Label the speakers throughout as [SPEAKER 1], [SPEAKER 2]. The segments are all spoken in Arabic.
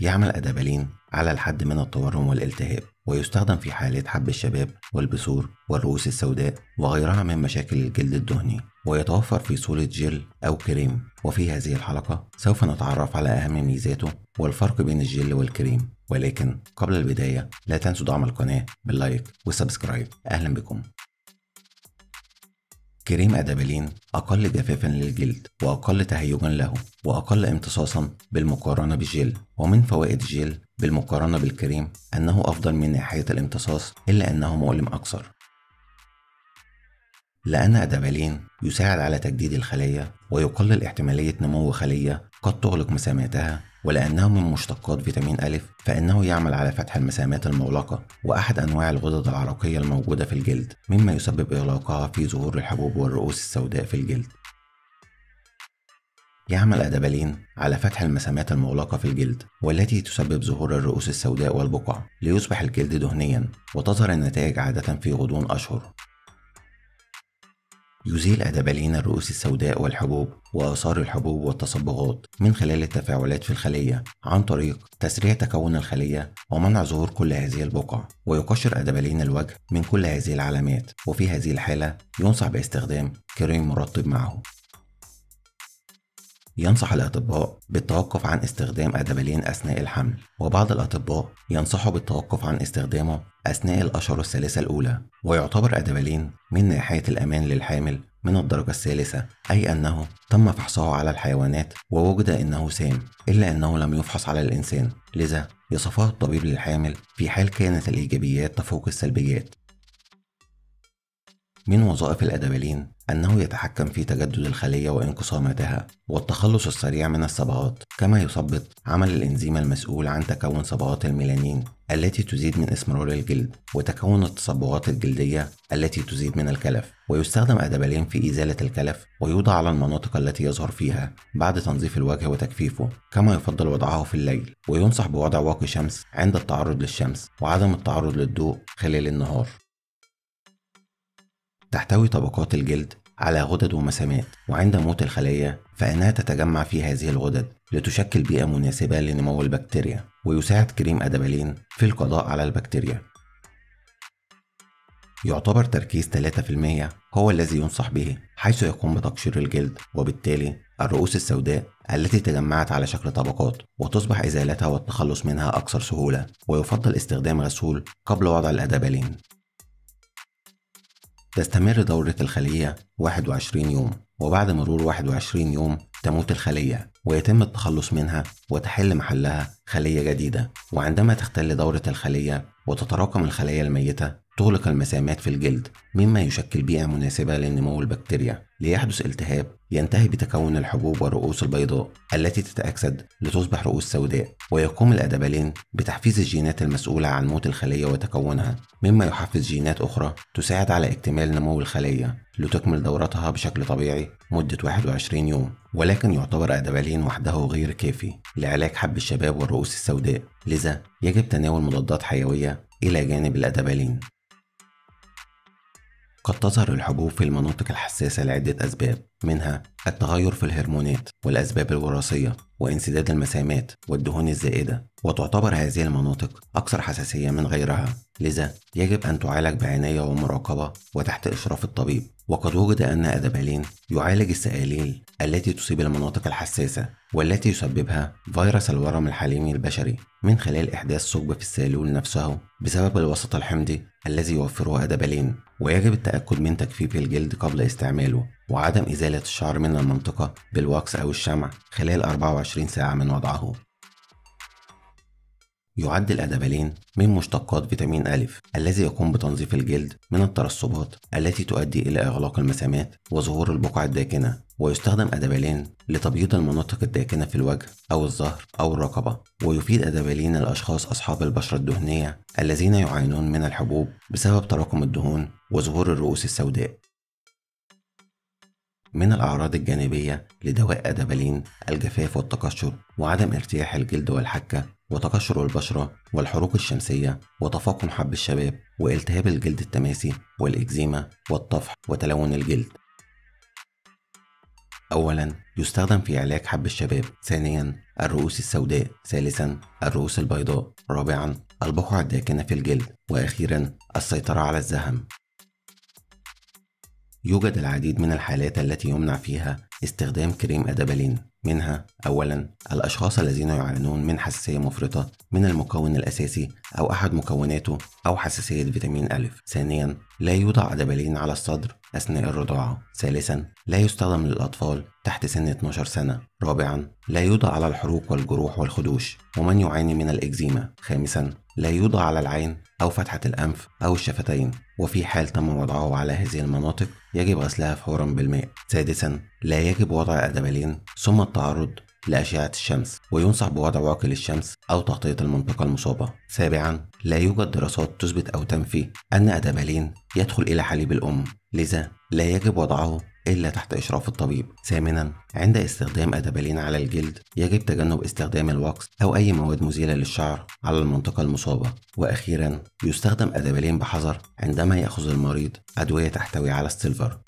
[SPEAKER 1] يعمل أدابالين على الحد من التورم والالتهاب ويستخدم في حالات حب الشباب والبثور والرؤوس السوداء وغيرها من مشاكل الجلد الدهني ويتوفر في صورة جل أو كريم وفي هذه الحلقة سوف نتعرف على أهم ميزاته والفرق بين الجل والكريم ولكن قبل البداية لا تنسوا دعم القناة باللايك والسبسكرايب أهلا بكم كريم أدابلين أقل جفافا للجلد وأقل تهيجا له وأقل امتصاصا بالمقارنة بالجيل ومن فوائد الجل بالمقارنة بالكريم أنه أفضل من ناحية الامتصاص إلا أنه مؤلم أكثر لأن أدبالين يساعد على تجديد الخلية ويقلل احتمالية نمو خلية قد تغلق مساماتها ولأنه من مشتقات فيتامين أ فإنه يعمل على فتح المسامات المغلقة وأحد أنواع الغدد العرقية الموجودة في الجلد مما يسبب إغلاقها في ظهور الحبوب والرؤوس السوداء في الجلد يعمل أدبالين على فتح المسامات المغلقة في الجلد والتي تسبب ظهور الرؤوس السوداء والبقع ليصبح الجلد دهنيا وتظهر النتائج عادة في غضون أشهر يزيل أدبالين الرؤوس السوداء والحبوب وآثار الحبوب والتصبغات من خلال التفاعلات في الخلية عن طريق تسريع تكون الخلية ومنع ظهور كل هذه البقع ويقشر أدبالين الوجه من كل هذه العلامات وفي هذه الحالة ينصح باستخدام كريم مرطب معه ينصح الأطباء بالتوقف عن استخدام أدبالين أثناء الحمل وبعض الأطباء ينصحوا بالتوقف عن استخدامه أثناء الأشهر الثلاثة الأولى ويعتبر أدبالين من ناحية الأمان للحامل من الدرجة الثالثة أي أنه تم فحصه على الحيوانات ووجد أنه سام إلا أنه لم يفحص على الإنسان لذا يصفه الطبيب للحامل في حال كانت الإيجابيات تفوق السلبيات من وظائف الأدابلين أنه يتحكم في تجدد الخلية وانقساماتها والتخلص السريع من الصبغات كما يثبط عمل الإنزيم المسؤول عن تكون صبغات الميلانين التي تزيد من إسمرار الجلد وتكون التصبغات الجلدية التي تزيد من الكلف ويستخدم أدابلين في إزالة الكلف ويوضع على المناطق التي يظهر فيها بعد تنظيف الوجه وتجفيفه كما يفضل وضعه في الليل وينصح بوضع واقي شمس عند التعرض للشمس وعدم التعرض للضوء خلال النهار تحتوي طبقات الجلد على غدد ومسامات وعند موت الخلية فإنها تتجمع في هذه الغدد لتشكل بيئة مناسبة لنمو البكتيريا ويساعد كريم أدبالين في القضاء على البكتيريا يعتبر تركيز 3% هو الذي ينصح به حيث يقوم بتقشير الجلد وبالتالي الرؤوس السوداء التي تجمعت على شكل طبقات وتصبح إزالتها والتخلص منها أكثر سهولة ويفضل استخدام غسول قبل وضع الأدبالين تستمر دورة الخلية 21 يوم وبعد مرور 21 يوم تموت الخلية ويتم التخلص منها وتحل محلها خلية جديدة وعندما تختل دورة الخلية وتتراكم الخلية الميتة تغلق المسامات في الجلد مما يشكل بيئة مناسبة لنمو البكتيريا ليحدث التهاب ينتهي بتكون الحبوب والرؤوس البيضاء التي تتأكسد لتصبح رؤوس سوداء ويقوم الأدبالين بتحفيز الجينات المسؤولة عن موت الخلية وتكونها مما يحفز جينات أخرى تساعد على اكتمال نمو الخلية لتكمل دورتها بشكل طبيعي مدة 21 يوم ولكن يعتبر أدبالين وحده غير كافي لعلاج حب الشباب والرؤوس السوداء لذا يجب تناول مضادات حيوية إلى جانب الأدبالين قد تظهر الحبوب في المناطق الحساسة لعدة أسباب منها التغير في الهرمونات والأسباب الوراثية وانسداد المسامات والدهون الزائدة وتعتبر هذه المناطق أكثر حساسية من غيرها لذا يجب أن تعالج بعناية ومراقبة وتحت إشراف الطبيب وقد وجد أن أدبالين يعالج السآليل التي تصيب المناطق الحساسة والتي يسببها فيروس الورم الحليمي البشري من خلال إحداث ثقب في السالون نفسه بسبب الوسط الحمضي الذي يوفره أدبالين ويجب التأكد من تكفيف الجلد قبل استعماله وعدم إزالة الشعر من المنطقة بالوكس أو الشمع خلال 24 ساعة من وضعه يعد الأدبلين من مشتقات فيتامين أ الذي يقوم بتنظيف الجلد من الترسبات التي تؤدي إلى إغلاق المسامات وظهور البقع الداكنة ويستخدم أدبلين لتبييض المناطق الداكنة في الوجه أو الظهر أو الرقبة ويفيد أدبلين الأشخاص أصحاب البشرة الدهنية الذين يعانون من الحبوب بسبب تراكم الدهون وظهور الرؤوس السوداء من الأعراض الجانبية لدواء أدابالين الجفاف والتقشر وعدم ارتياح الجلد والحكة وتقشر البشرة والحروق الشمسية وتفاقم حب الشباب والتهاب الجلد التماسي والإكزيما والطفح وتلون الجلد أولا يستخدم في علاج حب الشباب ثانيا الرؤوس السوداء ثالثا الرؤوس البيضاء رابعا البقع الداكنة في الجلد وأخيرا السيطرة على الزهم يوجد العديد من الحالات التي يمنع فيها استخدام كريم أدابالين منها أولا الأشخاص الذين يعانون من حساسية مفرطة من المكون الأساسي أو أحد مكوناته أو حساسية فيتامين أ ثانيا لا يوضع أدابالين على الصدر أثناء الرضاعة ثالثا لا يستخدم للأطفال تحت سن 12 سنة رابعا لا يوضع على الحروق والجروح والخدوش ومن يعاني من الإكزيما خامسا لا يوضع على العين أو فتحة الأنف أو الشفتين وفي حال تم وضعه على هذه المناطق يجب غسلها فورا بالماء سادسا لا يجب وضع أدبالين ثم التعرض لأشعة الشمس وينصح بوضع واقي للشمس أو تغطية المنطقة المصابة. سابعا لا يوجد دراسات تثبت أو تنفي أن أدبالين يدخل إلى حليب الأم لذا لا يجب وضعه إلا تحت إشراف الطبيب ثامنا عند استخدام أدبالين على الجلد يجب تجنب استخدام الوكس أو أي مواد مزيلة للشعر على المنطقة المصابة وأخيرا يستخدم أدبالين بحذر عندما يأخذ المريض أدوية تحتوي على السيلفر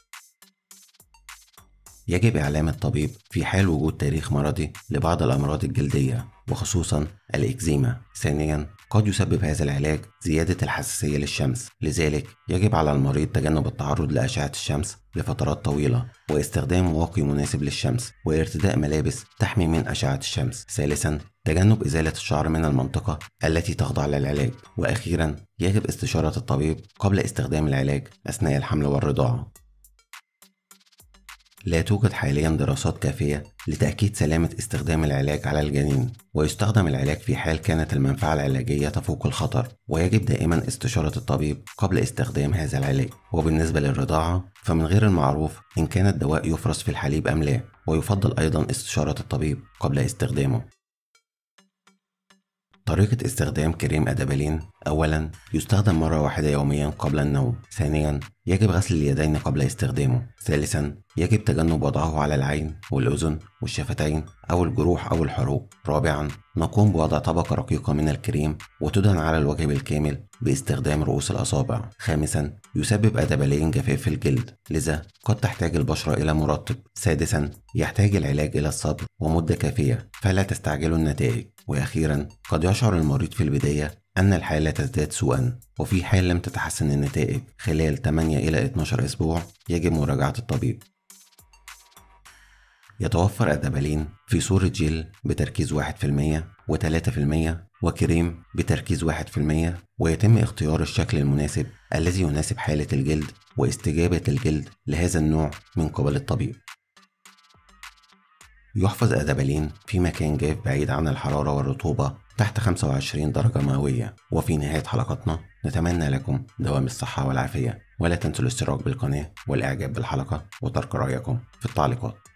[SPEAKER 1] يجب إعلام الطبيب في حال وجود تاريخ مرضي لبعض الأمراض الجلدية وخصوصا الإكزيما ثانيا قد يسبب هذا العلاج زيادة الحساسية للشمس لذلك يجب على المريض تجنب التعرض لأشعة الشمس لفترات طويلة واستخدام واقي مناسب للشمس وارتداء ملابس تحمي من أشعة الشمس ثالثا تجنب إزالة الشعر من المنطقة التي تخضع للعلاج وأخيرا يجب استشارة الطبيب قبل استخدام العلاج أثناء الحمل والرضاعة لا توجد حاليا دراسات كافية لتأكيد سلامة استخدام العلاج على الجنين ويستخدم العلاج في حال كانت المنفعة العلاجية تفوق الخطر ويجب دائما استشارة الطبيب قبل استخدام هذا العلاج وبالنسبة للرضاعة فمن غير المعروف إن كان الدواء يفرز في الحليب أم لا ويفضل أيضا استشارة الطبيب قبل استخدامه طريقة استخدام كريم أدابالين أولا يستخدم مرة واحدة يوميا قبل النوم ثانيا يجب غسل اليدين قبل استخدامه ثالثا يجب تجنب وضعه على العين والأذن والشفتين أو الجروح أو الحروق رابعا نقوم بوضع طبقة رقيقة من الكريم وتدهن على الوجه بالكامل باستخدام رؤوس الأصابع خامسا يسبب أدبالين جفاف في الجلد لذا قد تحتاج البشرة إلى مرطب سادسا يحتاج العلاج إلى الصبر ومدة كافية فلا تستعجلوا النتائج وأخيرا قد يشعر المريض في البداية أن الحالة تزداد سوءا وفي حال لم تتحسن النتائج خلال 8 إلى 12 أسبوع يجب مراجعة الطبيب يتوفر الدبلين في صورة جيل بتركيز 1% و3% وكريم بتركيز 1% ويتم اختيار الشكل المناسب الذي يناسب حالة الجلد واستجابة الجلد لهذا النوع من قبل الطبيب يحفظ أدبالين في مكان جاف بعيد عن الحرارة والرطوبة تحت 25 درجة مئوية وفي نهاية حلقتنا نتمنى لكم دوام الصحة والعافية ولا تنسوا الاشتراك بالقناة والإعجاب بالحلقة وترك رأيكم في التعليقات